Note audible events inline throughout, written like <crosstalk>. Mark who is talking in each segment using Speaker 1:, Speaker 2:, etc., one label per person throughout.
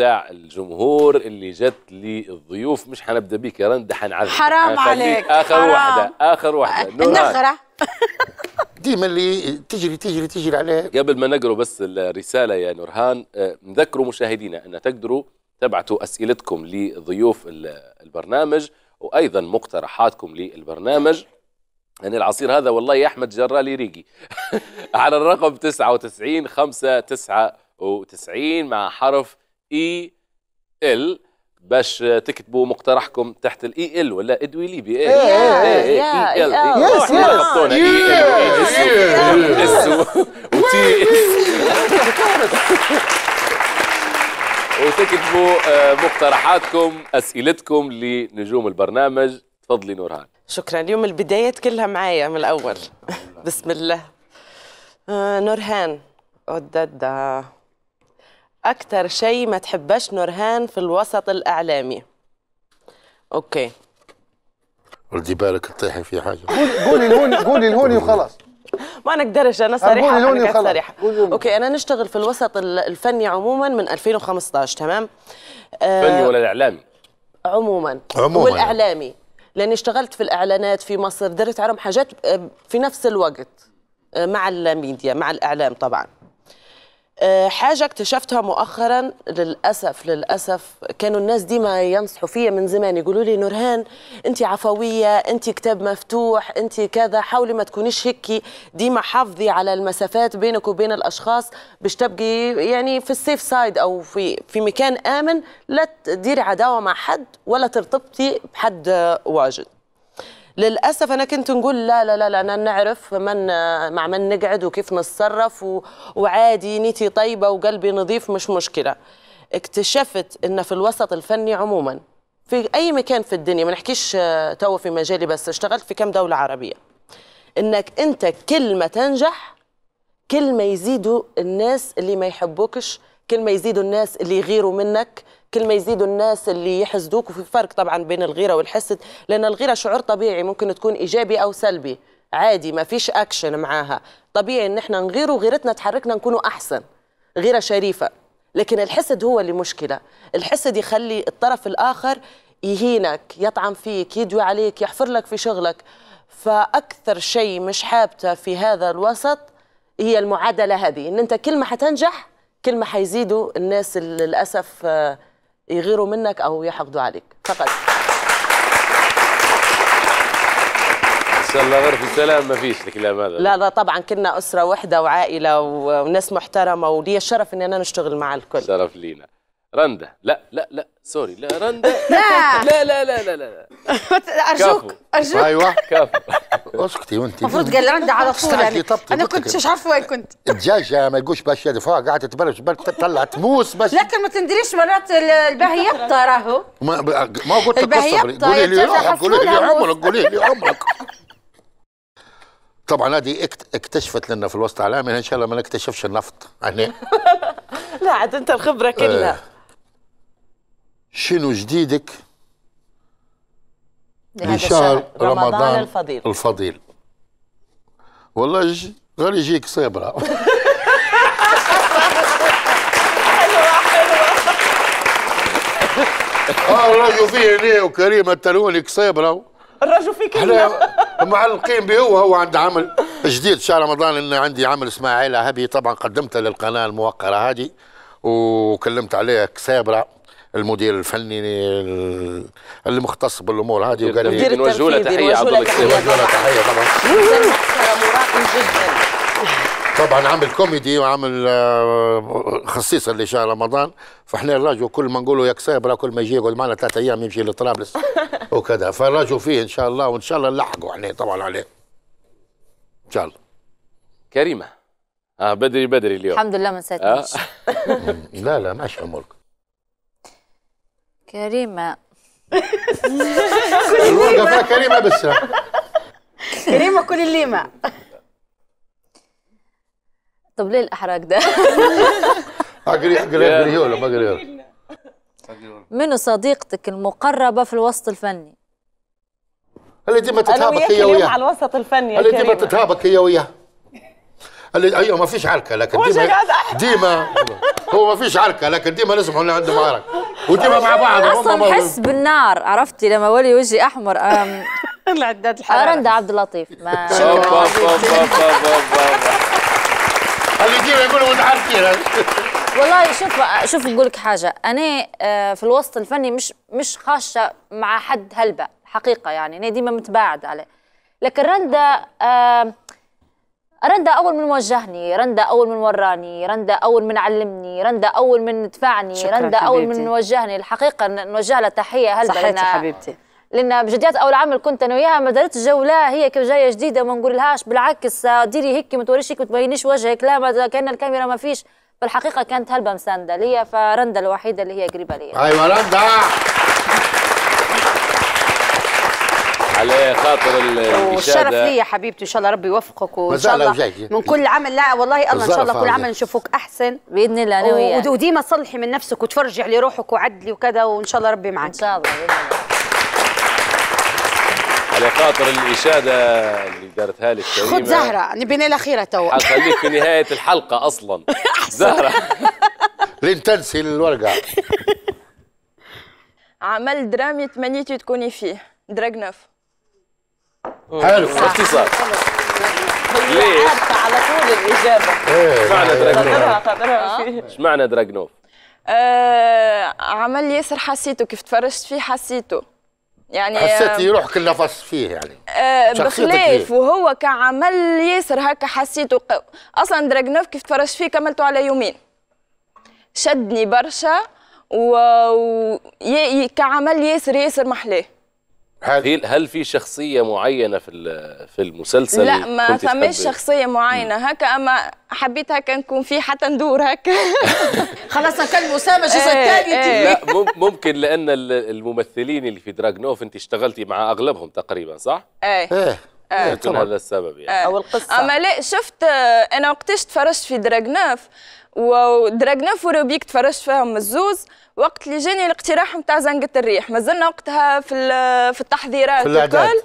Speaker 1: تاع الجمهور اللي جت للضيوف مش حنبدا بك يا رندا حنعذبك حرام عليك اخر حرام. واحده اخر واحده <laughs> النخره ديما اللي تجري
Speaker 2: تجري تجري عليه
Speaker 1: قبل ما نقرا بس الرساله يا نورهان آه، نذكروا مشاهدينا ان تقدروا تبعتوا اسئلتكم لضيوف البرنامج وايضا مقترحاتكم للبرنامج يعني العصير هذا والله يا أحمد جرالي ريقي <laughs> على الرقم 99 5 99 مع حرف اي ال باش تكتبوا مقترحكم تحت الاي ال ولا ادوي لي بي اي اي اي اي اي اي وتكتبوا مقترحاتكم اسئلتكم لنجوم البرنامج تفضلي
Speaker 3: نورهان شكرا اليوم البدايات كلها معايا من الاول بسم الله نورهان أكثر شيء ما تحبش نورهان في الوسط الإعلامي أوكي
Speaker 2: ردي بالك تطيحي في حاجة
Speaker 3: قولي الهوني قولي الهوني وخلاص ما نقدرش انا صريحه انا كانت صريحه اوكي انا نشتغل في الوسط الفني عموما من 2015 تمام فني آه، ولا الاعلامي عموما عموما والاعلامي لاني اشتغلت في الاعلانات في مصر درت عليهم حاجات آه، في نفس الوقت آه، مع الميديا مع الاعلام طبعا آه، حاجه اكتشفتها مؤخرا للاسف للاسف كانوا الناس ديما ينصحوا فيا من زمان يقولوا لي نورهان انت عفويه انت كتاب مفتوح انت كذا حاولي ما تكونيش هيك ديما حافظي على المسافات بينك وبين الاشخاص باش تبقي يعني في السيف سايد او في في مكان امن لا تديري عداوه مع حد ولا ترتبطي بحد واجد للاسف انا كنت نقول لا لا لا, لا انا نعرف من مع من نقعد وكيف نتصرف وعادي نيتي طيبه وقلبي نظيف مش مشكله اكتشفت ان في الوسط الفني عموما في اي مكان في الدنيا ما نحكيش آه، تو في مجالي بس اشتغلت في كم دوله عربيه انك انت كل ما تنجح كل ما يزيدوا الناس اللي ما يحبوكش كل ما يزيدوا الناس اللي يغيروا منك كل ما يزيدوا الناس اللي يحسدوك وفي فرق طبعا بين الغيره والحسد لان الغيره شعور طبيعي ممكن تكون ايجابي او سلبي عادي ما فيش اكشن معاها طبيعي ان احنا نغير وغيرتنا تحركنا نكونوا احسن غيره شريفه لكن الحسد هو اللي مشكله الحسد يخلي الطرف الاخر يهينك يطعن فيك يدوي عليك يحفر لك في شغلك فاكثر شيء مش حابته في هذا الوسط هي المعادله هذه ان انت كل ما حتنجح كل ما حيزيدوا الناس للاسف آه، يغيروا منك او يحقدوا عليك فقط
Speaker 1: شاء الله غير في السلام ما فيش الكلام هذا لا
Speaker 3: لا طبعا كنا اسره واحده وعائله وناس محترمه ولي الشرف اني انا نشتغل مع الكل شرف لينا
Speaker 1: رندا لا لا لا سوري لا رندا
Speaker 4: لا لا لا لا لا, لا. <laughs> ارجوك ارجوك ايوه
Speaker 2: كفو اسكتي وانت
Speaker 4: المفروض جلان عندي على طول يعني انا كنت مش عارفه وين كنت
Speaker 2: الدجاجه ما يقولش باش دفاع قاعده تبرش تطلع تموس بس
Speaker 4: لكن ما تندريش مرات الباهي يبطى راهو
Speaker 2: ما ما قلت الباهي يبطى قولي لي روحك قولي لي عمرك
Speaker 4: قولي لي عمرك
Speaker 2: طبعا هذه اكتشفت لنا في الوسط العالمي ان شاء الله ما نكتشفش النفط يعني <laughs>
Speaker 3: لا عاد انت الخبره كلها آه.
Speaker 2: شنو جديدك
Speaker 3: لشهر
Speaker 2: رمضان, رمضان الفضيل الفضيل والله غير يجيك صبرة <laughs> اه الرجل فيه هنا وكريم التلوني كصيبرة
Speaker 4: الرجل فيك هنا
Speaker 2: معلقين به هو هو عنده عمل جديد شهر رمضان ان عندي عمل اسمه عائله هبي طبعا قدمته للقناه الموقره هذه وكلمت عليها كصيبرة المدير الفني المختص بالامور هذه وقال لي نوجه له تحيه عبد الله نوجه له تحيه طبعا مراقب جدا طبعا عامل كوميدي وعامل آه، خصيصا لشهر رمضان فاحنا الراجل كل ما نقولوا يا كسابره كل ما يجي يقعد معنا ثلاث ايام يمشي لطرابلس <laughs> وكذا فالراجل فيه ان شاء الله وان شاء الله نلحقوا احنا طبعا عليه ان شاء الله كريمه اه بدري بدري اليوم
Speaker 1: الحمد لله ما نسيتش آه.
Speaker 2: <laughs> لا لا ماشي امورك
Speaker 4: كريمة <laughs> الوقفة كريمة بس كريمة كل الليمة طب ليه الأحراج ده؟
Speaker 2: أقري آه، أقري أقري ولا ما أقري
Speaker 4: منو صديقتك المقربة في الوسط الفني؟
Speaker 2: اللي دي ما تتهابك هي وياه على
Speaker 4: الوسط
Speaker 3: الفني اللي ديما تتهابك هي وياه علي الوسط الفني اللي ديما
Speaker 2: تتهابك هي وياه قال لي ايوه ما فيش عركه لكن ديما ديما هو ما فيش عركه لكن ديما نسمع انه عنده معركه
Speaker 1: وديما مع بعض اصلا نحس
Speaker 4: بالنار عرفتي لما ولي وجهي احمر العداد <laughs> الحراره رندا عبد اللطيف ما
Speaker 2: <laughs> اللي ديما يقولوا متعاركين
Speaker 4: والله شوف شوف نقول لك حاجه انا آه، في الوسط الفني مش مش خاشه مع حد هلبه حقيقه يعني انا ديما متباعد عليه لكن رندا آه، رندا اول من وجهني رندا اول من وراني رندا اول من علمني رندا اول من دفعني رندا اول من وجهني الحقيقه نوجه لها تحيه هلبا صحيتي حبيبتي لان بجديات اول عمل كنت انا وياها ما دارت الجو لا هي كيف جايه جديده ما نقولهاش بالعكس ديري هيك ما توريش هيك ما تبينيش وجهك لا ما كان الكاميرا ما فيش بالحقيقه كانت هلبه مسانده ليا فرندا الوحيده اللي هي قريبه ليا
Speaker 2: ايوه رندا
Speaker 1: على خاطر الاشاده والشرف لي يا
Speaker 4: حبيبتي ان شاء الله ربي يوفقك وان شاء الله من كل عمل لا والله الله ان شاء الله كل عمل نشوفك احسن باذن الله انا وياك وديما صلحي من نفسك وتفرجي على روحك وعدلي وكذا وان شاء الله ربي معك ان شاء الله
Speaker 1: على خاطر الاشاده اللي دارتها لك خد زهره
Speaker 4: نبينا الاخيره تو حخليك
Speaker 1: في نهايه الحلقه اصلا <laughs> زهره
Speaker 2: <laughs> لين تنسي الورقه
Speaker 4: عمل درامي تمنيتي تكوني فيه دراجنوف
Speaker 3: حلو باختصار ليش؟
Speaker 4: على طول الاجابه
Speaker 1: إيه، أه. ايش معنى دراجنوف؟ ايش
Speaker 4: آه، معنى دراجنوف؟ عمل ياسر حسيته كيف تفرجت فيه حسيته يعني حسيتي
Speaker 2: روحك نفس فيه يعني آه، بخلاف
Speaker 4: وهو كعمل ياسر هكا حسيته اصلا دراجنوف كيف تفرجت فيه كملته على يومين شدني برشا و... كعمل ياسر ياسر محلاه
Speaker 1: هل هل في شخصيه معينه في في المسلسل لا ما فماش شخصيه
Speaker 4: معينه هكا اما حبيت هكا نكون فيه حتى ندور هكا <laughs> خلاص نكلموا اسامه الجزء إيه، الثاني إيه. لا
Speaker 1: ممكن لان الممثلين اللي في دراجنوف انت اشتغلتي مع اغلبهم تقريبا صح؟
Speaker 4: ايه, إيه. يمكن هذا
Speaker 1: السبب يعني
Speaker 4: او القصه اما لا شفت انا وقتاش تفرجت في دراجنوف ودرجنا فوروبيك تفرجت فيهم الزوز وقت اللي جاني الاقتراح نتاع زنقة الريح مازلنا وقتها في في التحضيرات في الكل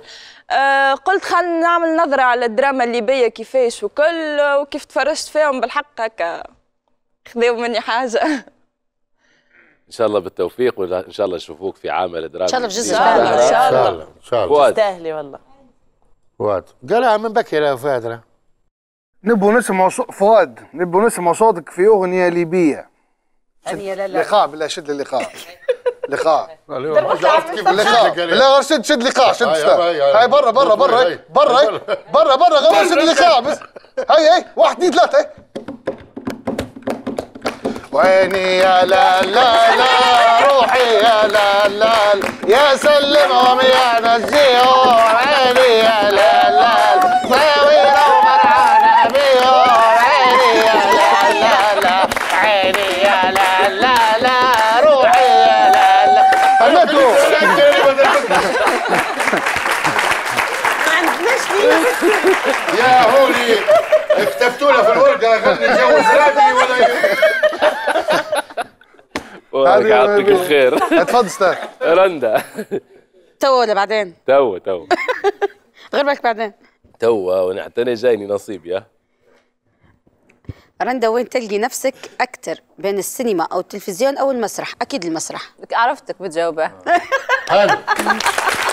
Speaker 4: آه قلت خلينا نعمل نظرة على الدراما الليبية كيفاش وكل وكيف تفرجت فيهم بالحق هكا خذوا مني حاجة
Speaker 1: ان شاء الله بالتوفيق وان شاء الله نشوفوك في عمل دراما ان شاء الله في جزء ان شاء الله ان شاء الله تستاهلي
Speaker 3: والله
Speaker 2: واد قالها من بكره فادرة نبو نسمع فؤاد نبو نسمع صوتك في اغنيه ليبيه لقاء بالله شد اللقاء لقاء طيب، لقاء لا شد شد لقاء شد هاي برا برا برا برا برا برا غير شد لقاء بس هاي هاي واحد اثنين ثلاثه ويني يا لا لا لا روحي يا لا لا يا سلمهم يا نزيهم عيني يا لا يا هولي له في
Speaker 3: الورقه خلني اتجوز <laughs> راجلي
Speaker 1: ولا هذه يعطيك الخير تفضل استاذ رندا
Speaker 3: تو ولا بعدين؟
Speaker 1: تو تو
Speaker 4: <laughs> غير بالك بعدين
Speaker 1: تو انا آه، جايني نصيب يا
Speaker 4: رندا وين تلقي نفسك اكثر بين السينما او التلفزيون او المسرح اكيد المسرح عرفتك بتجاوبه حلو <laughs>